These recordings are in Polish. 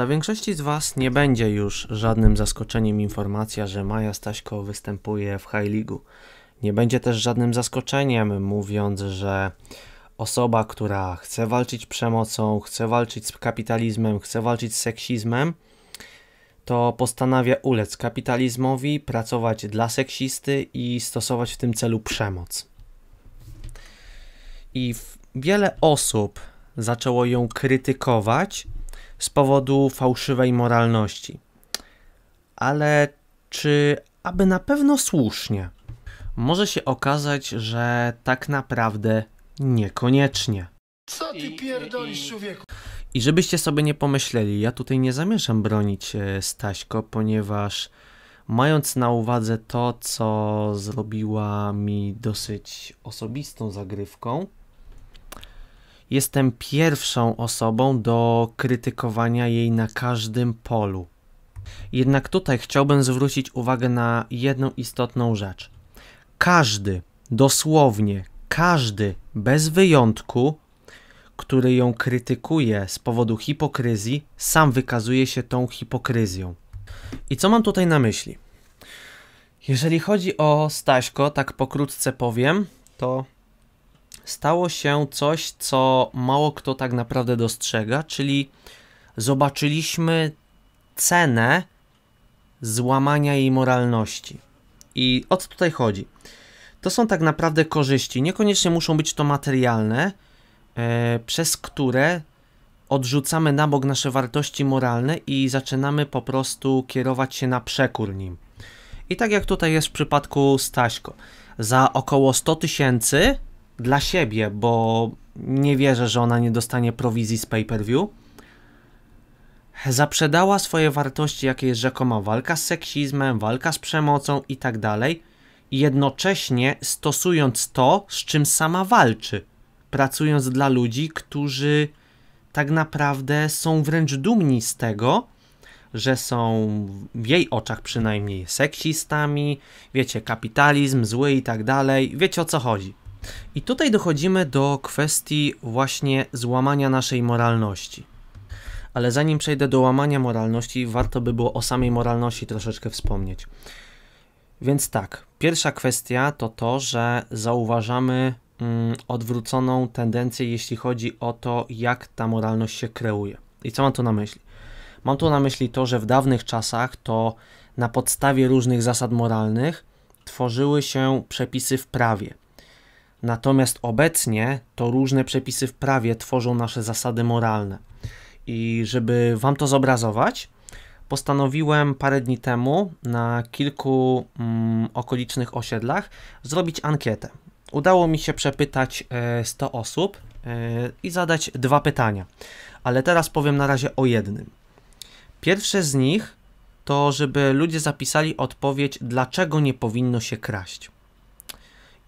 Dla większości z Was nie będzie już żadnym zaskoczeniem informacja, że Maja Staśko występuje w High League. Nie będzie też żadnym zaskoczeniem mówiąc, że osoba, która chce walczyć przemocą, chce walczyć z kapitalizmem, chce walczyć z seksizmem, to postanawia ulec kapitalizmowi, pracować dla seksisty i stosować w tym celu przemoc. I wiele osób zaczęło ją krytykować z powodu fałszywej moralności. Ale czy aby na pewno słusznie? Może się okazać, że tak naprawdę niekoniecznie. Co ty pierdolisz, człowieku? I żebyście sobie nie pomyśleli, ja tutaj nie zamierzam bronić e, Staśko, ponieważ mając na uwadze to, co zrobiła mi dosyć osobistą zagrywką, Jestem pierwszą osobą do krytykowania jej na każdym polu. Jednak tutaj chciałbym zwrócić uwagę na jedną istotną rzecz. Każdy, dosłownie każdy, bez wyjątku, który ją krytykuje z powodu hipokryzji, sam wykazuje się tą hipokryzją. I co mam tutaj na myśli? Jeżeli chodzi o Staśko, tak pokrótce powiem, to stało się coś, co mało kto tak naprawdę dostrzega, czyli zobaczyliśmy cenę złamania jej moralności. I o co tutaj chodzi? To są tak naprawdę korzyści, niekoniecznie muszą być to materialne, e, przez które odrzucamy na bok nasze wartości moralne i zaczynamy po prostu kierować się na przekór nim. I tak jak tutaj jest w przypadku Staśko, za około 100 tysięcy dla siebie, bo nie wierzę, że ona nie dostanie prowizji z pay-per-view, zaprzedała swoje wartości, jakie jest rzekoma walka z seksizmem, walka z przemocą itd., tak dalej, jednocześnie stosując to, z czym sama walczy, pracując dla ludzi, którzy tak naprawdę są wręcz dumni z tego, że są w jej oczach przynajmniej seksistami, wiecie, kapitalizm zły i tak dalej, wiecie o co chodzi. I tutaj dochodzimy do kwestii właśnie złamania naszej moralności. Ale zanim przejdę do łamania moralności, warto by było o samej moralności troszeczkę wspomnieć. Więc tak, pierwsza kwestia to to, że zauważamy mm, odwróconą tendencję, jeśli chodzi o to, jak ta moralność się kreuje. I co mam tu na myśli? Mam tu na myśli to, że w dawnych czasach to na podstawie różnych zasad moralnych tworzyły się przepisy w prawie. Natomiast obecnie to różne przepisy w prawie tworzą nasze zasady moralne. I żeby wam to zobrazować, postanowiłem parę dni temu na kilku mm, okolicznych osiedlach zrobić ankietę. Udało mi się przepytać y, e, 100 osób y, i zadać dwa pytania, ale teraz powiem na razie o jednym. Pierwsze z nich to, żeby ludzie zapisali odpowiedź, dlaczego nie powinno się kraść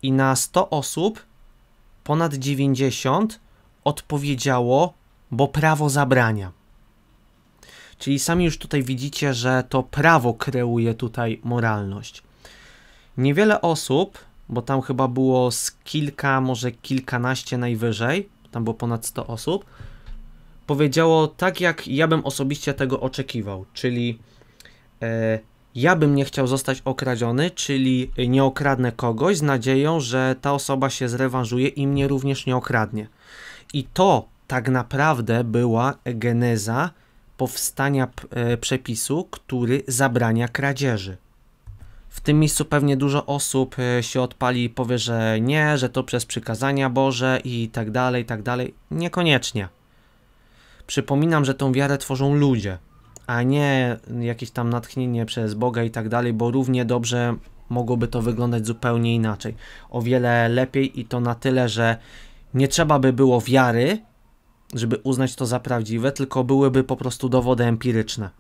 i na 100 osób ponad 90 odpowiedziało, bo prawo zabrania. Czyli sami już tutaj widzicie, że to prawo kreuje tutaj moralność. Niewiele osób, bo tam chyba było z kilka, może kilkanaście najwyżej, tam było ponad 100 osób, powiedziało tak, jak ja bym osobiście tego oczekiwał, czyli e, ja bym nie chciał zostać okradziony, czyli nie okradnę kogoś z nadzieją, że ta osoba się zrewanżuje i mnie również nie okradnie. I to tak naprawdę była geneza powstania e, przepisu, który zabrania kradzieży. W tym miejscu pewnie dużo osób e, się odpali i powie, że nie, że to przez przykazania Boże i tak dalej, i tak dalej. Niekoniecznie. Przypominam, że tą wiarę tworzą ludzie a nie jakieś tam natchnienie przez Boga i tak dalej, bo równie dobrze mogłoby to wyglądać zupełnie inaczej. O wiele lepiej i to na tyle, że nie trzeba by było wiary, żeby uznać to za prawdziwe, tylko byłyby po prostu dowody empiryczne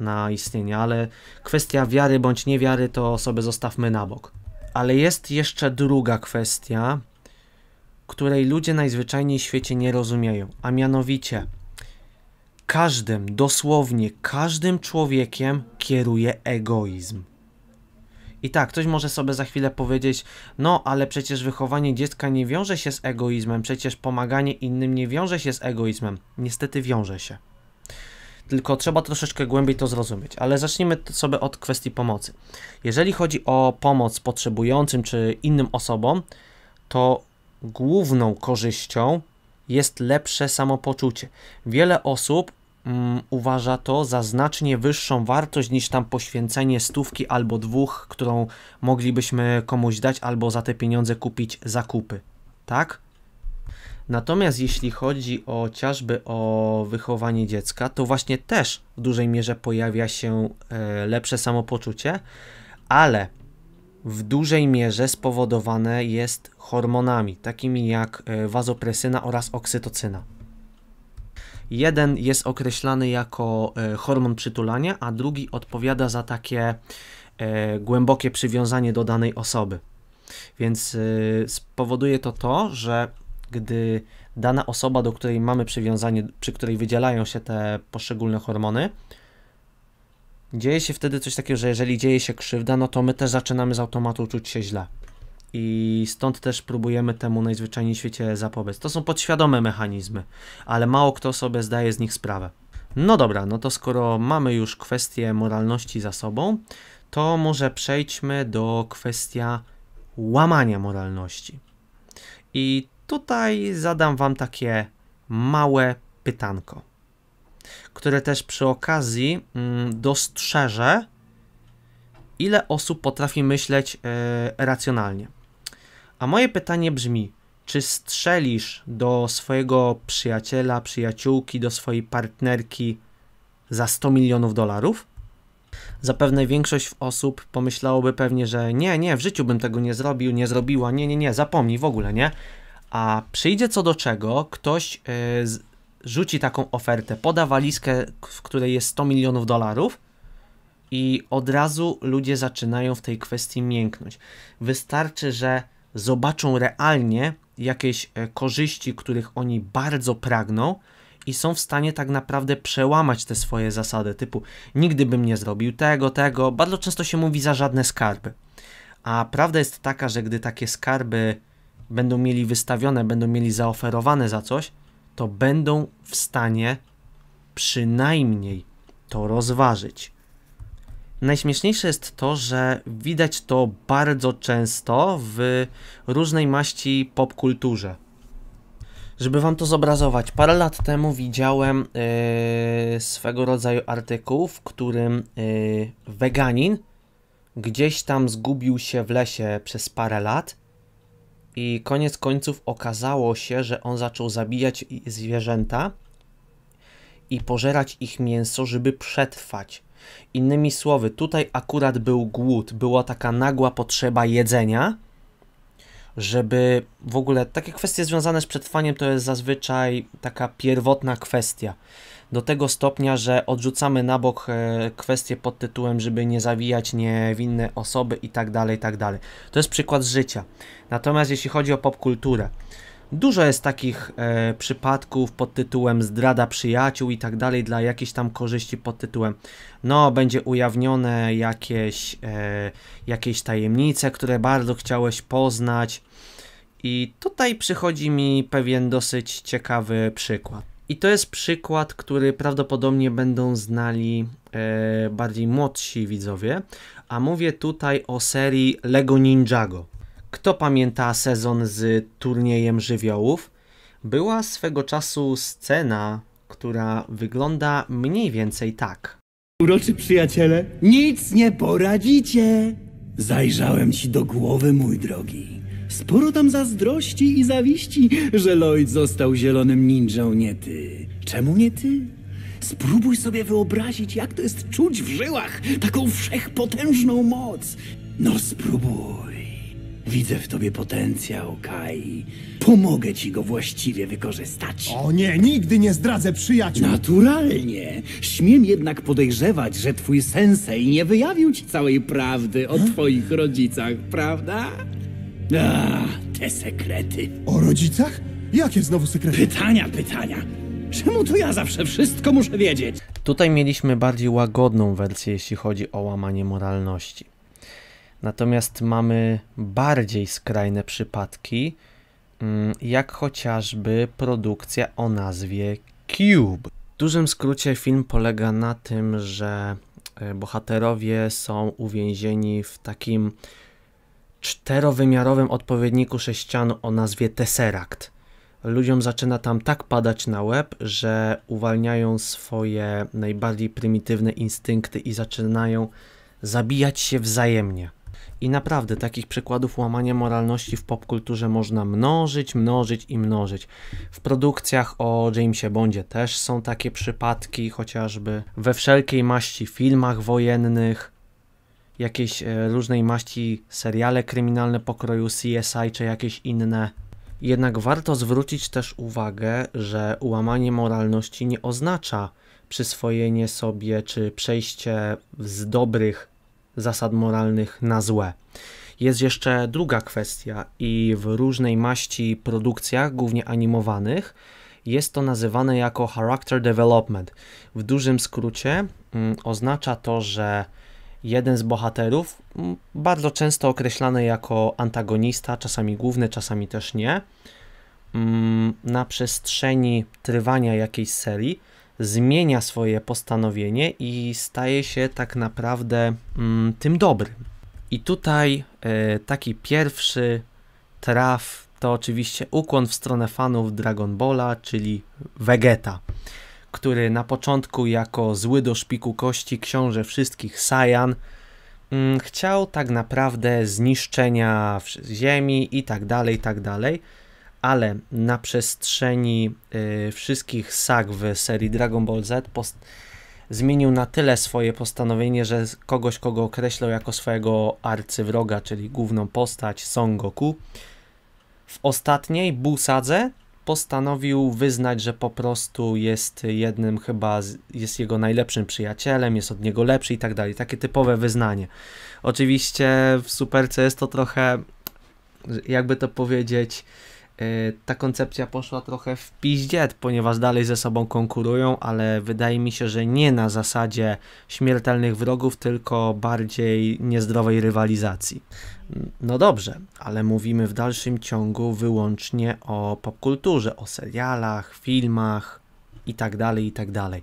na istnienie, ale kwestia wiary bądź niewiary to sobie zostawmy na bok. Ale jest jeszcze druga kwestia, której ludzie najzwyczajniej w świecie nie rozumieją, a mianowicie każdym, dosłownie każdym człowiekiem kieruje egoizm. I tak, ktoś może sobie za chwilę powiedzieć, no ale przecież wychowanie dziecka nie wiąże się z egoizmem, przecież pomaganie innym nie wiąże się z egoizmem. Niestety wiąże się. Tylko trzeba troszeczkę głębiej to zrozumieć, ale zacznijmy sobie od kwestii pomocy. Jeżeli chodzi o pomoc potrzebującym czy innym osobom, to główną korzyścią jest lepsze samopoczucie. Wiele osób mm, uważa to za znacznie wyższą wartość niż tam poświęcenie stówki albo dwóch, którą moglibyśmy komuś dać albo za te pieniądze kupić zakupy. Tak? Natomiast jeśli chodzi chociażby o wychowanie dziecka, to właśnie też w dużej mierze pojawia się e, lepsze samopoczucie, ale w dużej mierze spowodowane jest hormonami, takimi jak e, wazopresyna oraz oksytocyna. Jeden jest określany jako e, hormon przytulania, a drugi odpowiada za takie e, głębokie przywiązanie do danej osoby. Więc spowoduje to to, że gdy dana osoba, do której mamy przywiązanie, przy której wydzielają się te poszczególne hormony, dzieje się wtedy coś takiego, że jeżeli dzieje się krzywda, no to my też zaczynamy z automatu czuć się źle. I stąd też próbujemy temu najzwyczajniej w świecie zapobiec. To są podświadome mechanizmy, ale mało kto sobie zdaje z nich sprawę. No dobra, no to skoro mamy już kwestię moralności za sobą, to może przejdźmy do kwestia łamania moralności. I tutaj zadam Wam takie małe pytanko które też przy okazji mm, dostrzeże, ile osób potrafi myśleć e, racjonalnie. A moje pytanie brzmi: czy strzelisz do swojego przyjaciela, przyjaciółki, do swojej partnerki za 100 milionów dolarów? Zapewne większość osób pomyślałoby pewnie, że nie, nie, w życiu bym tego nie zrobił, nie zrobiła, nie, nie, nie, zapomnij w ogóle, nie? A przyjdzie co do czego, ktoś e, rzuci taką ofertę, poda walizkę, w której jest 100 milionów dolarów i od razu ludzie zaczynają w tej kwestii mięknąć. Wystarczy, że zobaczą realnie jakieś e, korzyści, których oni bardzo pragną i są w stanie tak naprawdę przełamać te swoje zasady, typu nigdy bym nie zrobił tego, tego. Bardzo często się mówi za żadne skarby. A prawda jest taka, że gdy takie skarby będą mieli wystawione, będą mieli zaoferowane za coś, to będą w stanie przynajmniej to rozważyć. Najśmieszniejsze jest to, że widać to bardzo często w różnej maści popkulturze. Żeby wam to zobrazować, parę lat temu widziałem yy, swego rodzaju artykuł, w którym yy, weganin gdzieś tam zgubił się w lesie przez parę lat i koniec końców okazało się, że on zaczął zabijać zwierzęta i pożerać ich mięso, żeby przetrwać. Innymi słowy, tutaj akurat był głód, była taka nagła potrzeba jedzenia żeby w ogóle takie kwestie związane z przetrwaniem to jest zazwyczaj taka pierwotna kwestia. Do tego stopnia, że odrzucamy na bok e, kwestie pod tytułem, żeby nie zawijać niewinne osoby i tak dalej, i tak dalej. To jest przykład życia. Natomiast jeśli chodzi o popkulturę, Dużo jest takich e, przypadków pod tytułem zdrada przyjaciół i tak dalej dla jakiejś tam korzyści pod tytułem no będzie ujawnione jakieś, e, jakieś tajemnice, które bardzo chciałeś poznać i tutaj przychodzi mi pewien dosyć ciekawy przykład. I to jest przykład, który prawdopodobnie będą znali e, bardziej młodsi widzowie, a mówię tutaj o serii Lego Ninjago. Kto pamięta sezon z turniejem żywiołów? Była swego czasu scena, która wygląda mniej więcej tak. Uroczy przyjaciele, nic nie poradzicie! Zajrzałem ci do głowy, mój drogi. Sporo tam zazdrości i zawiści, że Lloyd został zielonym ninją, nie ty. Czemu nie ty? Spróbuj sobie wyobrazić, jak to jest czuć w żyłach taką wszechpotężną moc. No spróbuj. Widzę w tobie potencjał, Kai. Pomogę ci go właściwie wykorzystać. O nie, nigdy nie zdradzę przyjaciół. Naturalnie. Śmiem jednak podejrzewać, że twój sensei nie wyjawił ci całej prawdy o twoich rodzicach, prawda? A, te sekrety. O rodzicach? Jakie znowu sekrety? Pytania, pytania. Czemu to ja zawsze wszystko muszę wiedzieć? Tutaj mieliśmy bardziej łagodną wersję, jeśli chodzi o łamanie moralności. Natomiast mamy bardziej skrajne przypadki, mm, jak chociażby produkcja o nazwie Cube. W dużym skrócie film polega na tym, że e, bohaterowie są uwięzieni w takim czterowymiarowym odpowiedniku sześcianu o nazwie Tesseract. Ludziom zaczyna tam tak padać na łeb, że uwalniają swoje najbardziej prymitywne instynkty i zaczynają zabijać się wzajemnie. I naprawdę takich przykładów łamania moralności w popkulturze można mnożyć, mnożyć i mnożyć. W produkcjach o Jamesie Bondzie też są takie przypadki, chociażby we wszelkiej maści filmach wojennych, jakieś e, różnej maści seriale kryminalne pokroju CSI czy jakieś inne. Jednak warto zwrócić też uwagę, że łamanie moralności nie oznacza przyswojenie sobie czy przejście z dobrych zasad moralnych na złe. Jest jeszcze druga kwestia i w różnej maści produkcjach, głównie animowanych, jest to nazywane jako character development. W dużym skrócie mm, oznacza to, że jeden z bohaterów, mm, bardzo często określany jako antagonista, czasami główny, czasami też nie, mm, na przestrzeni trwania jakiejś serii zmienia swoje postanowienie i staje się tak naprawdę mm, tym dobrym. I tutaj e, taki pierwszy traf to oczywiście ukłon w stronę fanów Dragon Balla, czyli Vegeta, który na początku jako zły do szpiku kości książę wszystkich Saiyan mm, chciał tak naprawdę zniszczenia ziemi i tak dalej, i tak dalej ale na przestrzeni y, wszystkich sag w serii Dragon Ball Z zmienił na tyle swoje postanowienie, że kogoś, kogo określał jako swojego arcywroga, czyli główną postać Son Goku, w ostatniej Busadze postanowił wyznać, że po prostu jest jednym chyba, z, jest jego najlepszym przyjacielem, jest od niego lepszy i tak dalej. Takie typowe wyznanie. Oczywiście w Superce jest to trochę, jakby to powiedzieć, Y, ta koncepcja poszła trochę w piździet, ponieważ dalej ze sobą konkurują, ale wydaje mi się, że nie na zasadzie śmiertelnych wrogów, tylko bardziej niezdrowej rywalizacji. No dobrze, ale mówimy w dalszym ciągu wyłącznie o popkulturze, o serialach, filmach itd., tak tak dalej.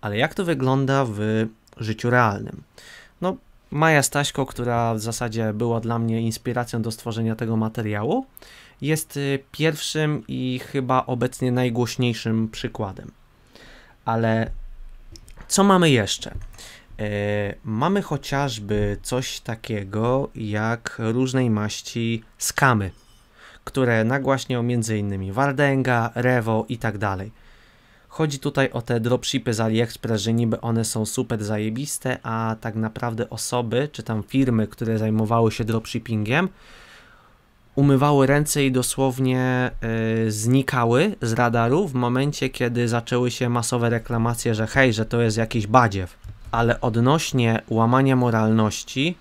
Ale jak to wygląda w życiu realnym? No, Maja Staśko, która w zasadzie była dla mnie inspiracją do stworzenia tego materiału, jest y, pierwszym i chyba obecnie najgłośniejszym przykładem. Ale co mamy jeszcze? Y, mamy chociażby coś takiego jak różnej maści skamy, które nagłaśnią m.in. Wardenga, Revo i tak dalej. Chodzi tutaj o te dropshipy z AliExpress, że niby one są super zajebiste, a tak naprawdę osoby czy tam firmy, które zajmowały się dropshippingiem, umywały ręce i dosłownie y, znikały z radaru w momencie, kiedy zaczęły się masowe reklamacje, że hej, że to jest jakiś badziew. Ale odnośnie łamania moralności,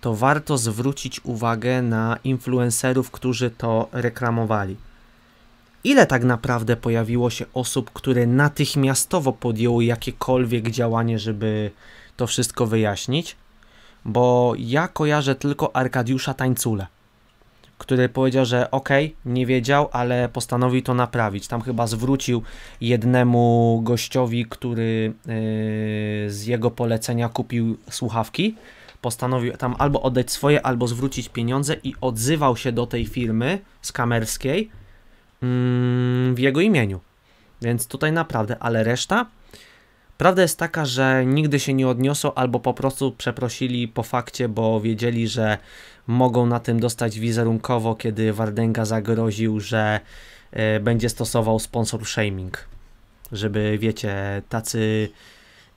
to warto zwrócić uwagę na influencerów, którzy to reklamowali. Ile tak naprawdę pojawiło się osób, które natychmiastowo podjęły jakiekolwiek działanie, żeby to wszystko wyjaśnić? Bo ja kojarzę tylko Arkadiusza Tańcule który powiedział, że okej, okay, nie wiedział, ale postanowił to naprawić. Tam chyba zwrócił jednemu gościowi, który yy, z jego polecenia kupił słuchawki. Postanowił tam albo oddać swoje, albo zwrócić pieniądze i odzywał się do tej firmy skamerskiej yy, w jego imieniu. Więc tutaj naprawdę, ale reszta Prawda jest taka, że nigdy się nie odniosą albo po prostu przeprosili po fakcie, bo wiedzieli, że mogą na tym dostać wizerunkowo, kiedy Wardenga zagroził, że e, będzie stosował sponsor shaming. Żeby, wiecie, tacy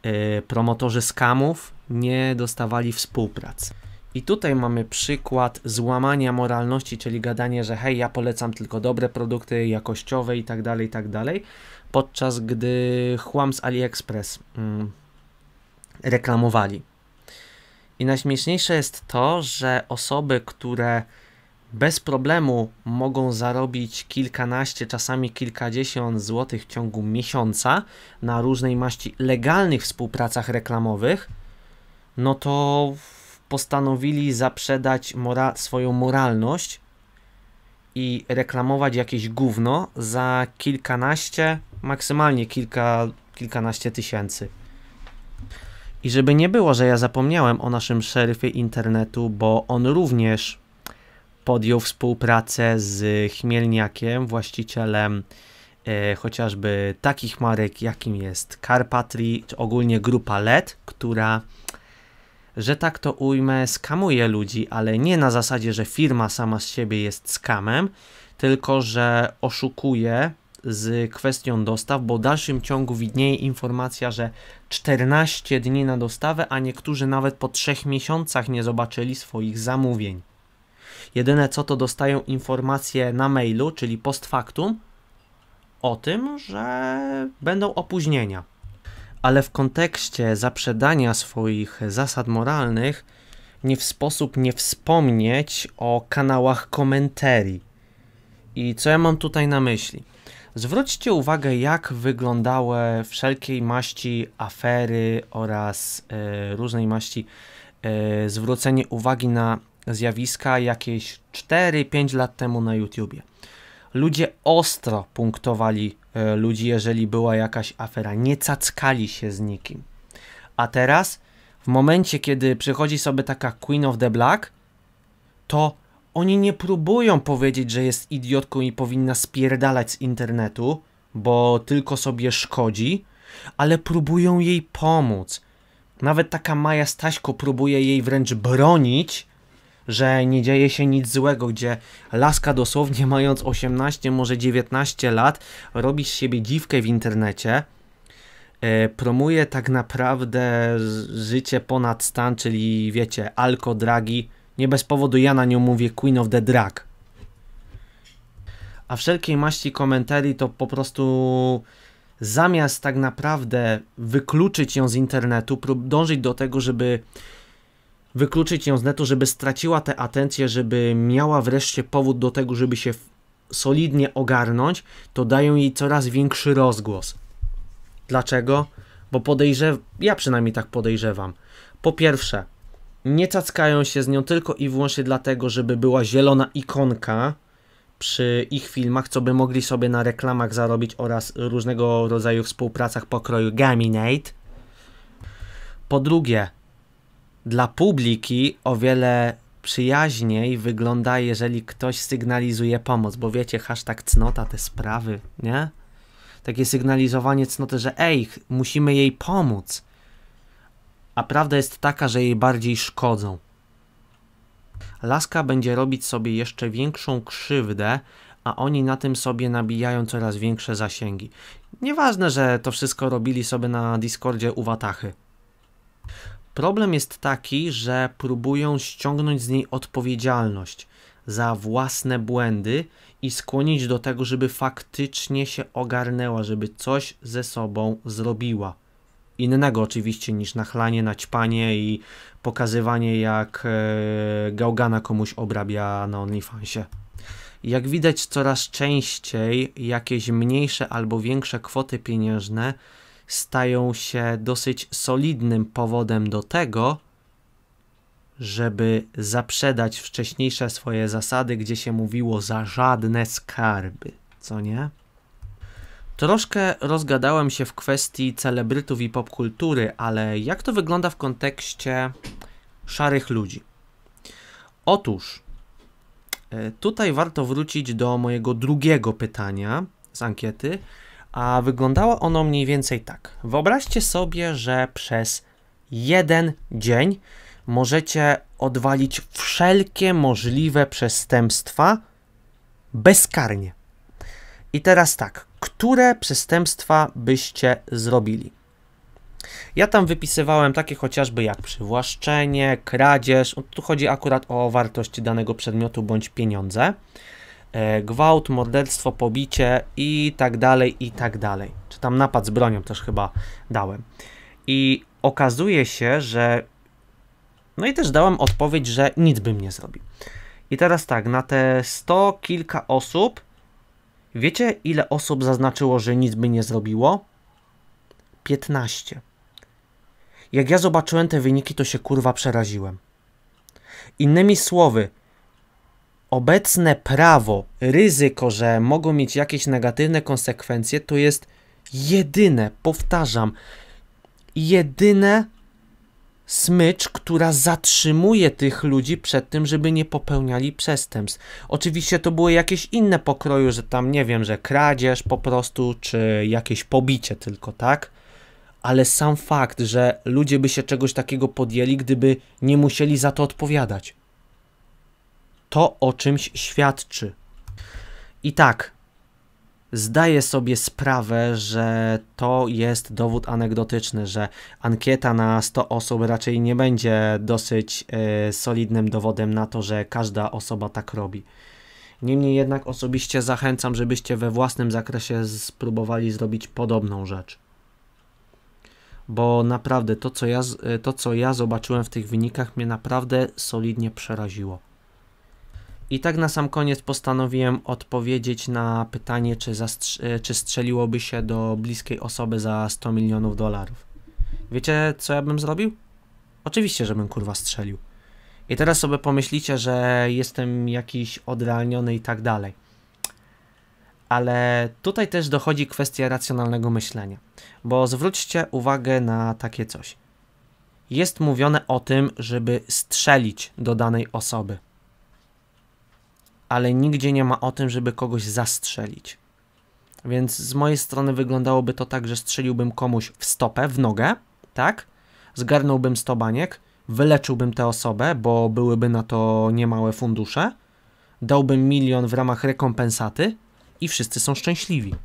e, promotorzy skamów nie dostawali współpracy. I tutaj mamy przykład złamania moralności, czyli gadanie, że hej, ja polecam tylko dobre produkty, jakościowe i tak dalej, i tak dalej, podczas gdy chłam z AliExpress mm, reklamowali i najśmieszniejsze jest to, że osoby, które bez problemu mogą zarobić kilkanaście, czasami kilkadziesiąt złotych w ciągu miesiąca na różnej maści legalnych współpracach reklamowych, no to postanowili zaprzedać mora swoją moralność i reklamować jakieś gówno za kilkanaście, maksymalnie kilka, kilkanaście tysięcy. I żeby nie było, że ja zapomniałem o naszym szeryfie internetu, bo on również podjął współpracę z Chmielniakiem, właścicielem e, chociażby takich marek, jakim jest Carpatri, czy ogólnie grupa LED, która, że tak to ujmę, skamuje ludzi, ale nie na zasadzie, że firma sama z siebie jest skamem, tylko że oszukuje z kwestią dostaw, bo w dalszym ciągu widnieje informacja, że 14 dni na dostawę, a niektórzy nawet po 3 miesiącach nie zobaczyli swoich zamówień. Jedyne co to dostają informacje na mailu, czyli post factum, o tym, że będą opóźnienia. Ale w kontekście zaprzedania swoich zasad moralnych, nie w sposób nie wspomnieć o kanałach komentarii. I co ja mam tutaj na myśli? Zwróćcie uwagę, jak wyglądały wszelkiej maści afery oraz y, różnej maści e, zwrócenie uwagi na zjawiska jakieś 4-5 lat temu na YouTubie. Ludzie ostro punktowali e, ludzi, jeżeli była jakaś afera, nie cackali się z nikim. A teraz, w momencie, kiedy przychodzi sobie taka Queen of the Black, to oni nie próbują powiedzieć, że jest idiotką i powinna spierdalać z internetu, bo tylko sobie szkodzi, ale próbują jej pomóc. Nawet taka Maja Staśko próbuje jej wręcz bronić, że nie dzieje się nic złego, gdzie laska dosłownie mając 18, może 19 lat, robi z siebie dziwkę w internecie, e, promuje tak naprawdę życie ponad stan, czyli wiecie, alko, dragi, nie bez powodu ja na nią mówię Queen of the Drag. A wszelkiej maści komentarii to po prostu zamiast tak naprawdę wykluczyć ją z internetu, dążyć do tego, żeby wykluczyć ją z netu, żeby straciła tę atencję, żeby miała wreszcie powód do tego, żeby się solidnie ogarnąć, to dają jej coraz większy rozgłos. Dlaczego? Bo podejrzewam, ja przynajmniej tak podejrzewam. Po pierwsze, nie cackają się z nią tylko i wyłącznie dlatego, żeby była zielona ikonka przy ich filmach, co by mogli sobie na reklamach zarobić oraz różnego rodzaju współpracach pokroju Gaminate. Po drugie, dla publiki o wiele przyjaźniej wygląda, jeżeli ktoś sygnalizuje pomoc, bo wiecie, hashtag cnota, te sprawy, nie? Takie sygnalizowanie cnoty, że ej, musimy jej pomóc a prawda jest taka, że jej bardziej szkodzą. Laska będzie robić sobie jeszcze większą krzywdę, a oni na tym sobie nabijają coraz większe zasięgi. Nieważne, że to wszystko robili sobie na Discordzie u Watachy. Problem jest taki, że próbują ściągnąć z niej odpowiedzialność za własne błędy i skłonić do tego, żeby faktycznie się ogarnęła, żeby coś ze sobą zrobiła innego oczywiście niż nachlanie, naćpanie i pokazywanie jak e, gałgana komuś obrabia na OnlyFansie. Jak widać coraz częściej jakieś mniejsze albo większe kwoty pieniężne stają się dosyć solidnym powodem do tego, żeby zaprzedać wcześniejsze swoje zasady, gdzie się mówiło za żadne skarby, co nie? Troszkę rozgadałem się w kwestii celebrytów i popkultury, ale jak to wygląda w kontekście szarych ludzi? Otóż, e, tutaj warto wrócić do mojego drugiego pytania z ankiety, a wyglądało ono mniej więcej tak. Wyobraźcie sobie, że przez jeden dzień możecie odwalić wszelkie możliwe przestępstwa bezkarnie. I teraz tak, które przestępstwa byście zrobili. Ja tam wypisywałem takie chociażby jak przywłaszczenie, kradzież, no, tu chodzi akurat o wartość danego przedmiotu bądź pieniądze, e, gwałt, morderstwo, pobicie i tak dalej, i tak dalej. Czy tam napad z bronią też chyba dałem. I okazuje się, że no i też dałem odpowiedź, że nic bym nie zrobił. I teraz tak, na te sto kilka osób Wiecie, ile osób zaznaczyło, że nic by nie zrobiło? 15. Jak ja zobaczyłem te wyniki, to się kurwa przeraziłem. Innymi słowy, obecne prawo, ryzyko, że mogą mieć jakieś negatywne konsekwencje, to jest jedyne, powtarzam, jedyne smycz, która zatrzymuje tych ludzi przed tym, żeby nie popełniali przestępstw. Oczywiście to były jakieś inne pokroju, że tam nie wiem, że kradzież po prostu, czy jakieś pobicie tylko, tak? Ale sam fakt, że ludzie by się czegoś takiego podjęli, gdyby nie musieli za to odpowiadać. To o czymś świadczy. I tak, zdaję sobie sprawę, że to jest dowód anegdotyczny, że ankieta na 100 osób raczej nie będzie dosyć y, solidnym dowodem na to, że każda osoba tak robi. Niemniej jednak osobiście zachęcam, żebyście we własnym zakresie spróbowali zrobić podobną rzecz. Bo naprawdę to, co ja, e, to, co ja zobaczyłem w tych wynikach, mnie naprawdę solidnie przeraziło. I tak na sam koniec postanowiłem odpowiedzieć na pytanie, czy, e, czy strzeliłoby się do bliskiej osoby za 100 milionów dolarów. Wiecie, co ja bym zrobił? Oczywiście, żebym kurwa strzelił. I teraz sobie pomyślicie, że jestem jakiś odrealniony i tak dalej. Ale tutaj też dochodzi kwestia racjonalnego myślenia, bo zwróćcie uwagę na takie coś. Jest mówione o tym, żeby strzelić do danej osoby ale nigdzie nie ma o tym, żeby kogoś zastrzelić. Więc z mojej strony wyglądałoby to tak, że strzeliłbym komuś w stopę, w nogę, tak? Zgarnąłbym stobaniek, wyleczyłbym tę osobę, bo byłyby na to niemałe fundusze, dałbym milion w ramach rekompensaty i wszyscy są szczęśliwi.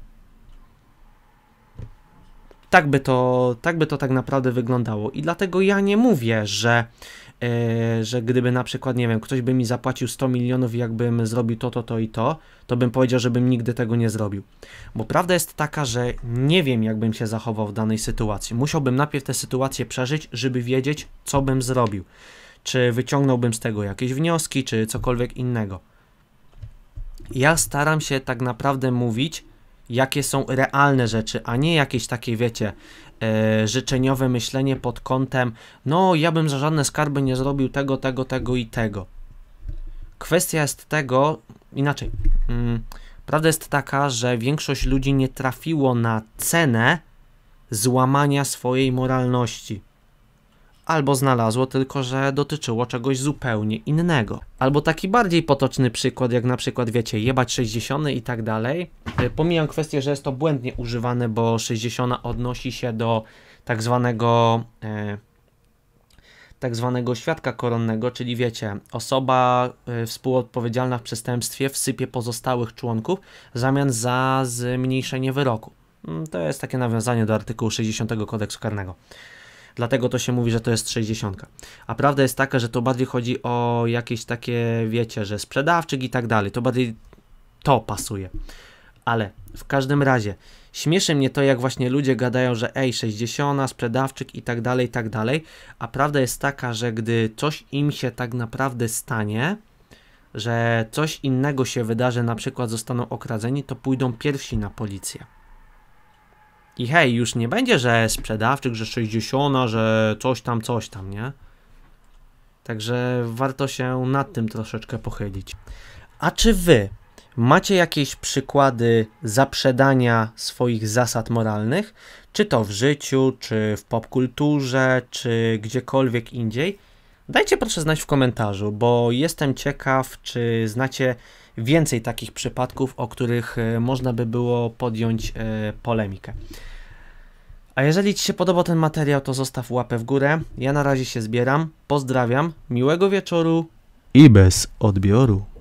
Tak by to tak, by to tak naprawdę wyglądało. I dlatego ja nie mówię, że E, że gdyby na przykład, nie wiem, ktoś by mi zapłacił 100 milionów i jakbym zrobił to, to, to i to, to bym powiedział, żebym nigdy tego nie zrobił. Bo prawda jest taka, że nie wiem, jakbym się zachował w danej sytuacji. Musiałbym najpierw tę sytuację przeżyć, żeby wiedzieć, co bym zrobił. Czy wyciągnąłbym z tego jakieś wnioski, czy cokolwiek innego. Ja staram się tak naprawdę mówić, jakie są realne rzeczy, a nie jakieś takie, wiecie, e, życzeniowe myślenie pod kątem, no ja bym za żadne skarby nie zrobił tego, tego, tego i tego. Kwestia jest tego, inaczej, mm, prawda jest taka, że większość ludzi nie trafiło na cenę złamania swojej moralności albo znalazło, tylko że dotyczyło czegoś zupełnie innego. Albo taki bardziej potoczny przykład, jak na przykład, wiecie, jebać 60 i tak dalej. E, pomijam kwestię, że jest to błędnie używane, bo 60 odnosi się do tak zwanego e, tak zwanego świadka koronnego, czyli wiecie, osoba e, współodpowiedzialna w przestępstwie wsypie pozostałych członków w zamian za zmniejszenie wyroku. Mm, to jest takie nawiązanie do artykułu 60 kodeksu karnego dlatego to się mówi, że to jest 60. A prawda jest taka, że to bardziej chodzi o jakieś takie, wiecie, że sprzedawczyk i tak dalej, to bardziej to pasuje. Ale w każdym razie śmieszy mnie to, jak właśnie ludzie gadają, że ej, 60, sprzedawczyk i tak dalej, i tak dalej. A prawda jest taka, że gdy coś im się tak naprawdę stanie, że coś innego się wydarzy, na przykład zostaną okradzeni, to pójdą pierwsi na policję. I hej, już nie będzie, że sprzedawczyk, że 60, że coś tam, coś tam, nie? Także warto się nad tym troszeczkę pochylić. A czy wy macie jakieś przykłady zaprzedania swoich zasad moralnych? Czy to w życiu, czy w popkulturze, czy gdziekolwiek indziej? Dajcie proszę znać w komentarzu, bo jestem ciekaw, czy znacie więcej takich przypadków, o których e, można by było podjąć e, polemikę. A jeżeli Ci się podobał ten materiał, to zostaw łapę w górę. Ja na razie się zbieram. Pozdrawiam, miłego wieczoru i bez odbioru.